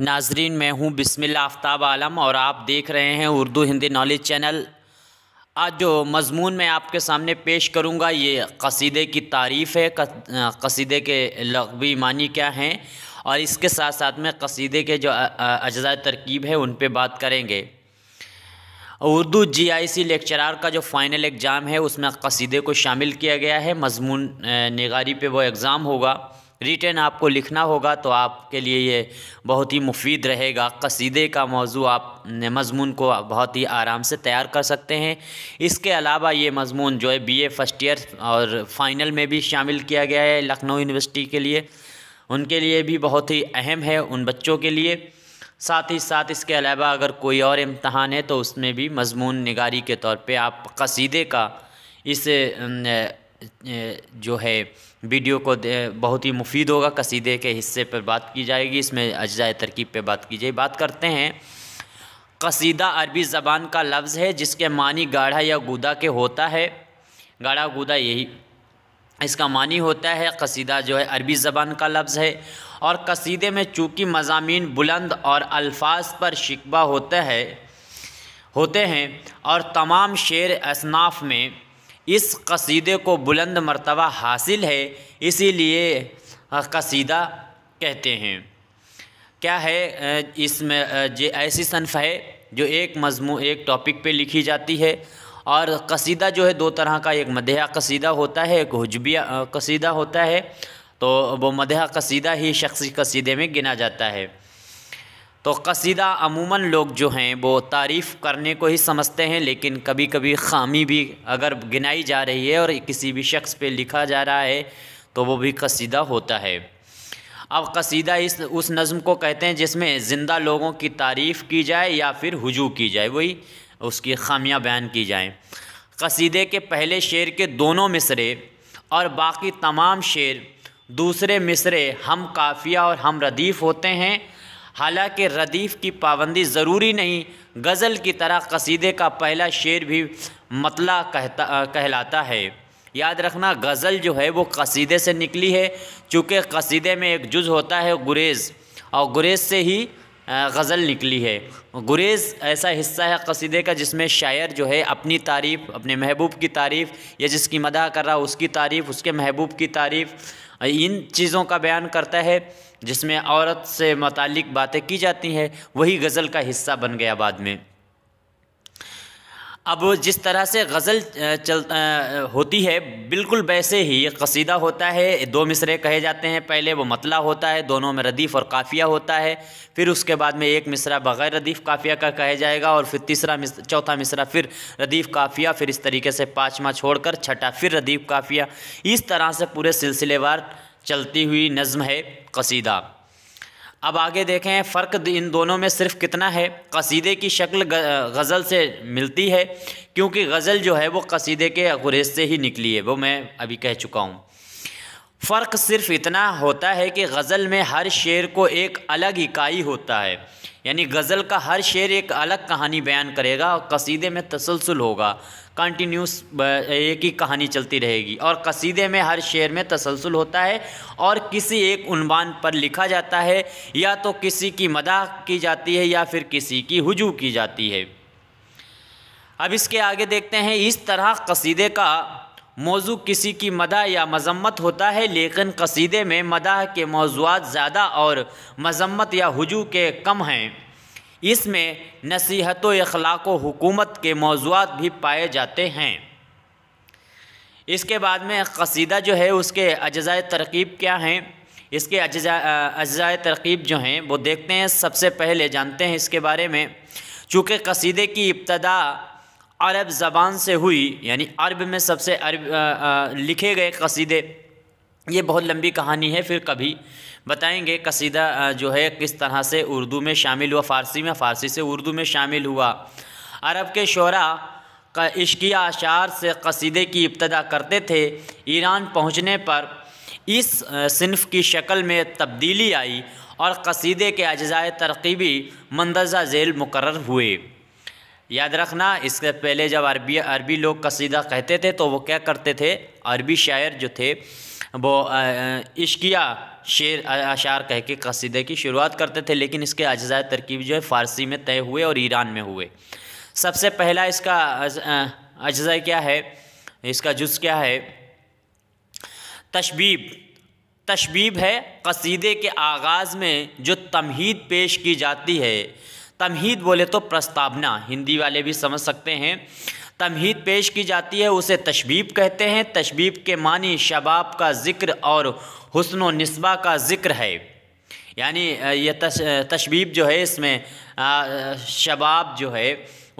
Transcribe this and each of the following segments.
नाजरीन मैं हूँ बिस्मिल्ला आफ्ताब आलम और आप देख रहे हैं उर्दू हिंदी नॉलेज चैनल आज जो मजमून मैं आपके सामने पेश करूँगा ये कसीदे की तारीफ़ है कसीदे के लगवी मानी क्या हैं और इसके साथ साथ में कसीदे के जो अजा तरकीब है उन पर बात करेंगे उर्दू जी आई सी लेक्चरार का जो फ़ाइनल एग्ज़ाम है उसमें कसीदे को शामिल किया गया है मजमून निगारी पे वो एग्ज़ाम होगा रिटर्न आपको लिखना होगा तो आपके लिए ये बहुत ही मुफीद रहेगा कसीदे का मौजू आप मजमून को बहुत ही आराम से तैयार कर सकते हैं इसके अलावा ये मजमून जो है बीए फर्स्ट ईयर और फाइनल में भी शामिल किया गया है लखनऊ यूनिवर्सिटी के लिए उनके लिए भी बहुत ही अहम है उन बच्चों के लिए साथ ही साथ इसके अलावा अगर कोई और इम्तहान है तो उसमें भी मजमून निगारी के तौर पर आप कसीदे का इस जो है वीडियो को बहुत ही मुफीद होगा कसीदे के हिस्से पर बात की जाएगी इसमें अजाए तरकीब पर बात की जाए बात करते हैं कसीदा अरबी ज़बान का लफ्ज़ है जिसके मानी गाढ़ा या गुदा के होता है गाढ़ा गुदा यही इसका मानी होता है कसीदा जो है अरबी ज़बान का लफ्ज़ है और कसीदे में चूँकि मजामी बुलंद और अल्फाज पर शिकबा होता है होते हैं और तमाम शेर असनाफ में इस कसीदे को बुलंद मरतबा हासिल है इसीलिए कसीदा कहते हैं क्या है इसमें ये ऐसी सनफ़ है जो एक मजमू एक टॉपिक पे लिखी जाती है और कसीदा जो है दो तरह का एक मदह कसीदा होता है एक हजबिया कसीदा होता है तो वो मदह कसीदा ही शख्सी कसीदे में गिना जाता है तो कसीदा अमूमन लोग जो हैं वो तारीफ़ करने को ही समझते हैं लेकिन कभी कभी खामी भी अगर गिनाई जा रही है और किसी भी शख्स पे लिखा जा रहा है तो वो भी कसीदा होता है अब कसीदा इस उस नज़म को कहते हैं जिसमें ज़िंदा लोगों की तारीफ़ की जाए या फिर हजू की जाए वही उसकी खामियाँ बयान की जाएँ कसीदे के पहले शेर के दोनों मिसरे और बाकी तमाम शेर दूसरे मिसरे हम काफ़िया और हम रदीफ़ होते हैं हालांकि रदीफ़ की पाबंदी ज़रूरी नहीं गज़ल की तरह कसीदे का पहला शेर भी मतला कहता कहलाता है याद रखना गज़ल जो है वो कसीदे से निकली है चूँकि कसीदे में एक जुज़ होता है गुरेज़ और गुरेज़ से ही गज़ल निकली है गुरेज़ ऐसा हिस्सा है कसीदे का जिसमें शायर जो है अपनी तारीफ़ अपने महबूब की तारीफ़ या जिसकी मदा कर रहा उसकी तारीफ़ उसके महबूब की तारीफ़ इन चीज़ों का बयान करता है जिसमें औरत से मतलब बातें की जाती हैं वही गज़ल का हिस्सा बन गया बाद में अब जिस तरह से गज़ल चल होती है बिल्कुल वैसे ही कसीदा होता है दो मिसरे कहे जाते हैं पहले वो मतला होता है दोनों में रदीफ़ और काफ़िया होता है फिर उसके बाद में एक मिसरा बग़ैर रदीफ़ काफ़िया का कहा जाएगा और फिर तीसरा मिस, चौथा मिसरा फिर रदीफ़ काफ़िया फिर इस तरीके से पाँचवा छोड़कर छठा फिर रदीफ़ काफ़िया इस तरह से पूरे सिलसिलेवार चलती हुई नज़म है कसीदा अब आगे देखें फ़र्क इन दोनों में सिर्फ कितना है कसीदे की शक्ल गज़ल से मिलती है क्योंकि गज़ल जो है वो कसीदे के गुरेज से ही निकली है वो मैं अभी कह चुका हूँ फ़र्क सिर्फ इतना होता है कि गज़ल में हर शेर को एक अलग इकाई होता है यानी गज़ल का हर शेर एक अलग कहानी बयान करेगा और कसीदे में तसलसल होगा कंटिन्यूस एक ही कहानी चलती रहेगी और कसीदे में हर शेर में तसलसल होता है और किसी एक उनवान पर लिखा जाता है या तो किसी की मदा की जाती है या फिर किसी की हजू की जाती है अब इसके आगे देखते हैं इस तरह कसीदे का मौजू किसी की मदा या मजम्मत होता है लेकिन कसीदे में मदा के मौजूद ज़्यादा और मजम्मत या हजू के कम हैं इसमें नसीहत अखलाक हुकूमत के मौजूद भी पाए जाते हैं इसके बाद में कसीदा जो है उसके अज्जाय तरकीब क्या हैं इसके अजाए तरकीब जो हैं वो देखते हैं सबसे पहले जानते हैं इसके बारे में चूँकि कसीदे की इब्तदा अरब ज़बान से हुई यानी अरब में सबसे अरब आ, आ, लिखे गए कसीदे ये बहुत लंबी कहानी है फिर कभी बताएंगे कसीदा जो है किस तरह से उर्दू में शामिल हुआ फ़ारसी में फ़ारसी से उर्दू में शामिल हुआ अरब के शरा का इश्किया अशार से कसीदे की इब्तदा करते थे ईरान पहुँचने पर इस सिनफ की शक्ल में तब्दीली आई और कसीदे के अजाय तरकीबी मंदरजा झेल मुकर हुए याद रखना इसके पहले जब अरबी अरबी लोग कसीदा कहते थे तो वो क्या करते थे अरबी शायर जो थे वो इश्किया शेर अशार कह के कसीदे की शुरुआत करते थे लेकिन इसके अजाए तरकीब जो है फ़ारसी में तय हुए और ईरान में हुए सबसे पहला इसका अजय क्या है इसका जुज़ क्या है तशबीब तशबीब है कसीदे के आगाज़ में जो तमहीद पेश की जाती है तमहीद बोले तो प्रस्तावना हिंदी वाले भी समझ सकते हैं तमहीद पेश की जाती है उसे तशबीब कहते हैं तशबीब के मानी शबाब का ज़िक्र और हसन नस्बा का ज़िक्र है यानी यह तशबीब जो है इसमें शबाब जो है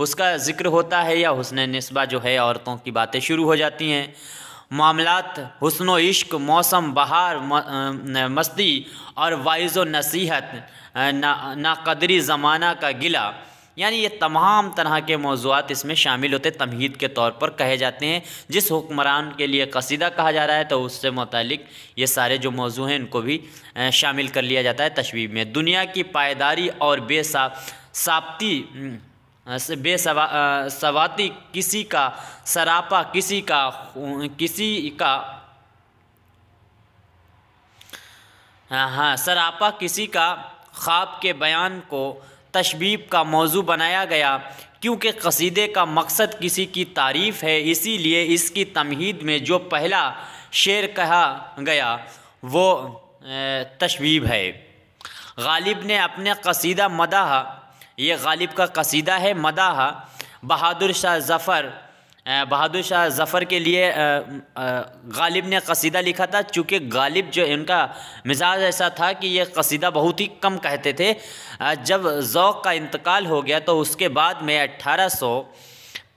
उसका ज़िक्र होता है या हसन नस्बा जो है औरतों की बातें शुरू हो जाती हैं मामलात हुसन इश्क मौसम बहार मस्ती और वाइज़ नसीहत नाकदरी ना ज़माना का गिला यानी ये तमाम तरह के मौजूद इसमें शामिल होते तमहीद के तौर पर कहे जाते हैं जिस हुक्मरान के लिए कसीदा कहा जा रहा है तो उससे मतलब ये सारे जो मौजू हैं इनको भी शामिल कर लिया जाता है तशवीब में दुनिया की पायदारी और बेसा साबती बेसवा सवाती किसी का सरापा किसी का किसी का हाँ सरापा किसी का ख्वाब के बयान को तशबीब का मौजू बनाया गया क्योंकि कसीदे का मकसद किसी की तारीफ़ है इसीलिए इसकी तमहीद में जो पहला शेर कहा गया वो तशबीब है गालिब ने अपने कसीदा मदाह ये गालिब का कसीदा है मदाह बहादुर शाह ज़फ़र बहादुर शाह ज़फ़र के लिए गालिब ने कसीदा लिखा था चूँकि गालिब जो इनका मिजाज ऐसा था कि ये कसीदा बहुत ही कम कहते थे जब ज़ौक़ का इंतकाल हो गया तो उसके बाद में अट्ठारह सौ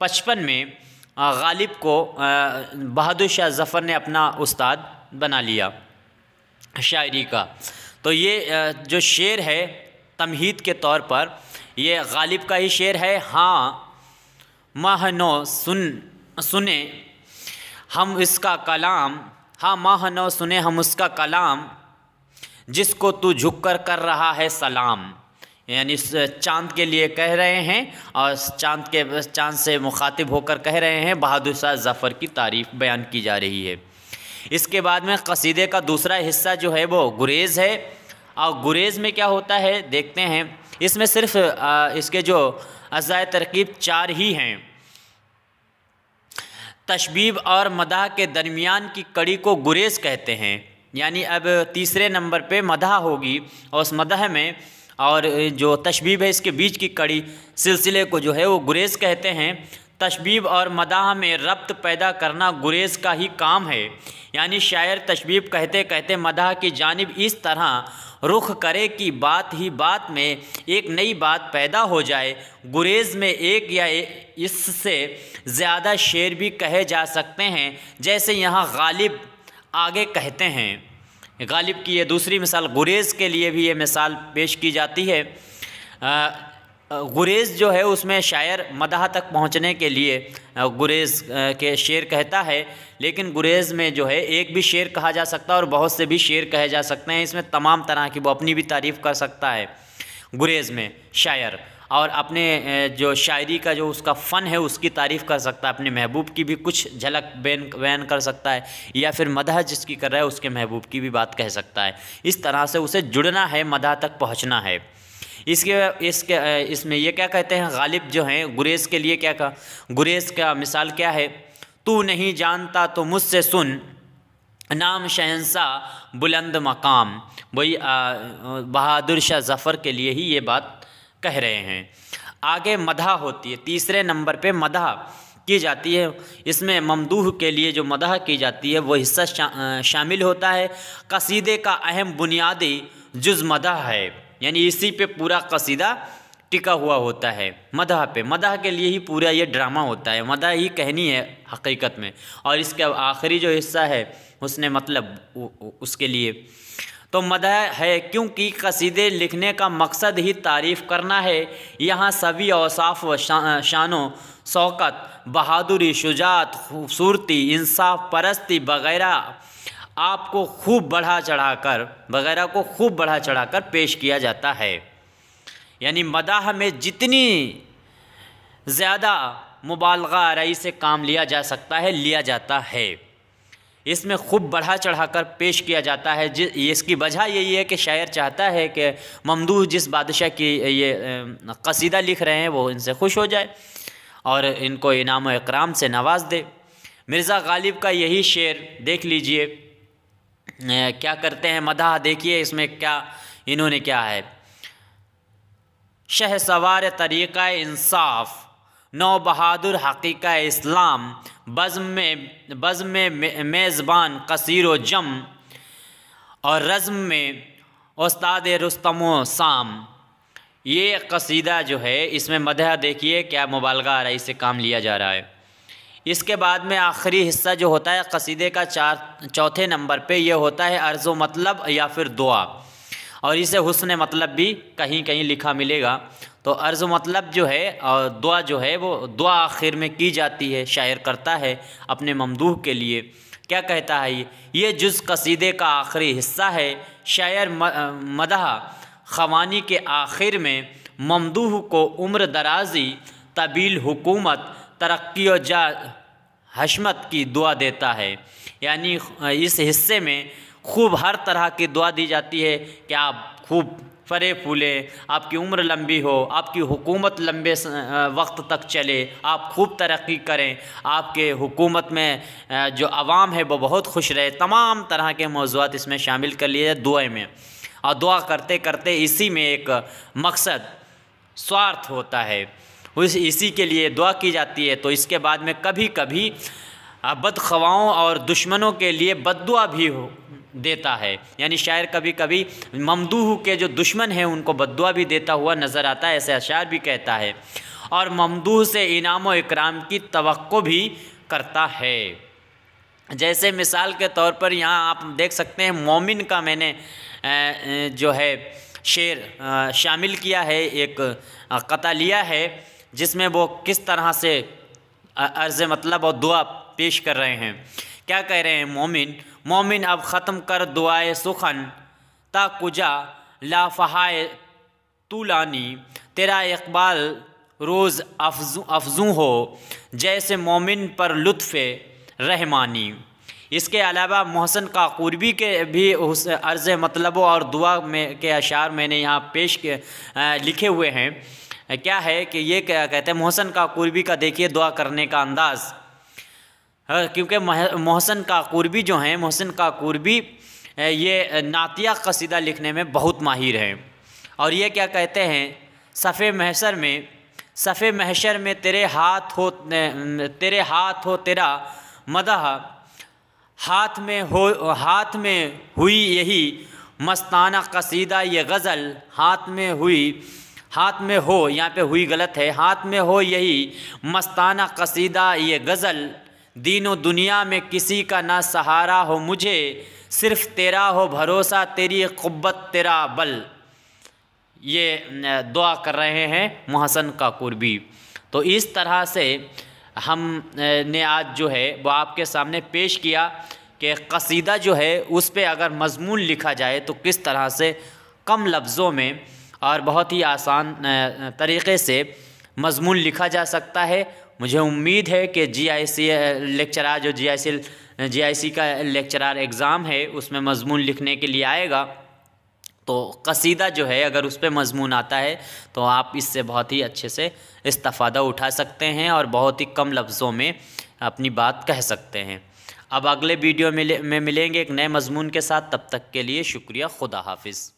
पचपन में गालिब को बहादुर शाह ज़फ़र ने अपना उस्ताद बना लिया शायरी का तो ये जो शेर है तमहीद के तौर पर यह गालिब का ही शेर है हाँ नो सुन सुने हम इसका कलाम हाँ नो सुने हम उसका कलाम जिसको तू झुक कर कर रहा है सलाम यानी चांद के लिए कह रहे हैं और चांद के चांद से मुखातिब होकर कह रहे हैं बहादुर शाह जफ़र की तारीफ़ बयान की जा रही है इसके बाद में कसीदे का दूसरा हिस्सा जो है वो गुरेज़ है और गुरेज़ में क्या होता है देखते हैं इसमें सिर्फ इसके जो अज़ाय तरकीब चार ही हैं तशबीब और मदा के दरमियान की कड़ी को गुरेज़ कहते हैं यानी अब तीसरे नंबर पे मदा होगी और उस मदह में और जो तशबीब है इसके बीच की कड़ी सिलसिले को जो है वो गुरेज़ कहते हैं तशबीब और मदा में रब्त पैदा करना गुरेज़ का ही काम है यानी शायर तशबीब कहते कहते मदाह की जानब इस तरह रुख करे कि बात ही बात में एक नई बात पैदा हो जाए गुरेज में एक या इससे ज़्यादा शेर भी कहे जा सकते हैं जैसे यहाँ गालिब आगे कहते हैं गालिब की ये दूसरी मिसाल गुरेज के लिए भी ये मिसाल पेश की जाती है गुरेज जो है उसमें शायर मदाह तक पहुंचने के लिए गुरेज के शेर कहता है लेकिन गुरेज में जो है एक भी शेर कहा जा सकता है और बहुत से भी शेर कहे जा सकते हैं इसमें तमाम तरह की वो अपनी भी तारीफ़ कर सकता है गुरेज में शायर और अपने जो शायरी का जो उसका फ़न है उसकी तारीफ़ कर सकता है अपने महबूब की भी कुछ झलक बैन बैन कर सकता है या फिर मदह जिसकी कर रहा है उसके महबूब की भी बात कह सकता है इस तरह से उसे जुड़ना है मदह तक पहुँचना है इसके इसके इसमें ये क्या कहते हैं गालिब जो हैं गुरेज के लिए क्या कहा गुरेज का मिसाल क्या है तू नहीं जानता तो मुझसे सुन नाम शहनशाह बुलंद मकाम वही बहादुर शाह जफ़र के लिए ही ये बात कह रहे हैं आगे मदा होती है तीसरे नंबर पे मदह की जाती है इसमें ममदूह के लिए जो मदह की जाती है वो हिस्सा शा, शामिल होता है कसीदे का अहम बुनियादी जुज़ मदा है यानी इसी पे पूरा कसीदा टिका हुआ होता है मदह पे मदह के लिए ही पूरा ये ड्रामा होता है मदह ही कहनी है हकीकत में और इसका आखिरी जो हिस्सा है उसने मतलब उसके लिए तो मदह है क्योंकि कसीदे लिखने का मकसद ही तारीफ़ करना है यहाँ सभी औसाफ व शा, शानों शौकत बहादुरी शुजात खूबसूरती इंसाफ परस्ती वगैरह आपको खूब बढ़ा चढ़ाकर वगैरह को खूब बढ़ा चढ़ाकर पेश किया जाता है यानी मदाह में जितनी ज़्यादा मुबालगा आरई से काम लिया जा सकता है लिया जाता है इसमें खूब बढ़ा चढ़ाकर पेश किया जाता है जिस इसकी वजह यही है कि शायर चाहता है कि ममदू जिस बादशाह की ये कसीदा लिख रहे हैं वो इनसे खुश हो जाए और इनको इनाम इकराम से नवाज दे मिर्ज़ा गालिब का यही शेर देख लीजिए क्या करते हैं मदा देखिए इसमें क्या इन्होंने क्या है शह सवार तरीक़ा इंसाफ़ नौ बहादुर हकीक़ इस्लाम बज़म में बज़म में मेज़बान कसीर व जम और रज़म में उस्ताद रस्तम शाम ये कसीदा जो है इसमें मदह देखिए क्या मुबालगा आ रहा है इसे काम लिया जा रहा है इसके बाद में आखिरी हिस्सा जो होता है कसीदे का चार चौथे नंबर पे ये होता है अर्जो मतलब या फिर दुआ और इसे हुसन मतलब भी कहीं कहीं लिखा मिलेगा तो अर्ज़ मतलब जो है और दुआ जो है वो दुआ आखिर में की जाती है शायर करता है अपने ममदूह के लिए क्या कहता है ये ये जुज़ कसीदे का आखिरी हिस्सा है शायर मदह खवानी के आखिर में ममदूह को उम्र दराजी तबील हुकूमत तरक्की और जा हशमत की दुआ देता है यानी इस हिस्से में खूब हर तरह की दुआ दी जाती है कि आप खूब फरे फूले आपकी उम्र लंबी हो आपकी हुकूमत लंबे वक्त तक चले आप खूब तरक्की करें आपके हुकूमत में जो आवाम है वो बहुत खुश रहे तमाम तरह के मौजूद इसमें शामिल कर लिए दुआ में और दुआ करते करते इसी में एक मकसद स्वार्थ होता है उस इसी के लिए दुआ की जाती है तो इसके बाद में कभी कभी बदखवाओं और दुश्मनों के लिए बदुआ भी हो देता है यानी शायर कभी कभी ममदूह के जो दुश्मन हैं उनको बदुआ भी देता हुआ नज़र आता है ऐसे अशार भी कहता है और ममदूह से इनाम व इकराम की तो भी करता है जैसे मिसाल के तौर पर यहाँ आप देख सकते हैं मोमिन का मैंने जो है शेर शामिल किया है एक कता लिया है जिसमें वो किस तरह से अर्ज़ मतलब और दुआ पेश कर रहे हैं क्या कह रहे हैं मोमिन मोमिन अब ख़त्म कर दुआए सुखन ता कुजा लाफहाय तूलानी तेरा इकबाल रोज़ अफजू अफजू हो जैसे मोमिन पर लुत्फ़ रहमानी इसके अलावा मोहसन का काकूरबी के भी उस अर्ज़ मतलबों और दुआ में के अशार मैंने यहाँ पेश के, आ, लिखे हुए हैं क्या है कि ये क्या कहते हैं मोहसन काकुरबी का देखिए दुआ करने का अंदाज़ हाँ, क्योंकि मोहसन काकूरबी जो हैं मोहसन काकुरबी ये नातिया कसीदा लिखने में बहुत माहिर हैं और ये क्या कहते हैं सफ़े महसर में सफ़े महशर में तेरे हाथ हो तेरे हाथ हो तेरा मदह हाथ में हो हाथ में हुई यही मस्ताना कसीदा ये गज़ल हाथ में हुई हाथ में हो यहाँ पे हुई गलत है हाथ में हो यही मस्ताना कसीदा ये गज़ल दीन दुनिया में किसी का ना सहारा हो मुझे सिर्फ तेरा हो भरोसा तेरी कुब्बत तेरा बल ये दुआ कर रहे हैं मोहसन का कुर्बी तो इस तरह से हम ने आज जो है वो आपके सामने पेश किया कि कसीदा जो है उस पर अगर मज़मून लिखा जाए तो किस तरह से कम लफ्ज़ों में और बहुत ही आसान तरीक़े से मज़मून लिखा जा सकता है मुझे उम्मीद है कि जी आई सी लेक्चरार जो जी आई सी जी आई सी का लेक्चरार एग्ज़ाम है उसमें मजमून लिखने के लिए आएगा तो कसीदा जो है अगर उस पर मजमून आता है तो आप इससे बहुत ही अच्छे से इस्तफ़ादा उठा सकते हैं और बहुत ही कम लफ्ज़ों में अपनी बात कह सकते हैं अब अगले वीडियो में मिलेंगे एक नए मजमून के साथ तब तक के लिए शुक्रिया खुदा हाफिज़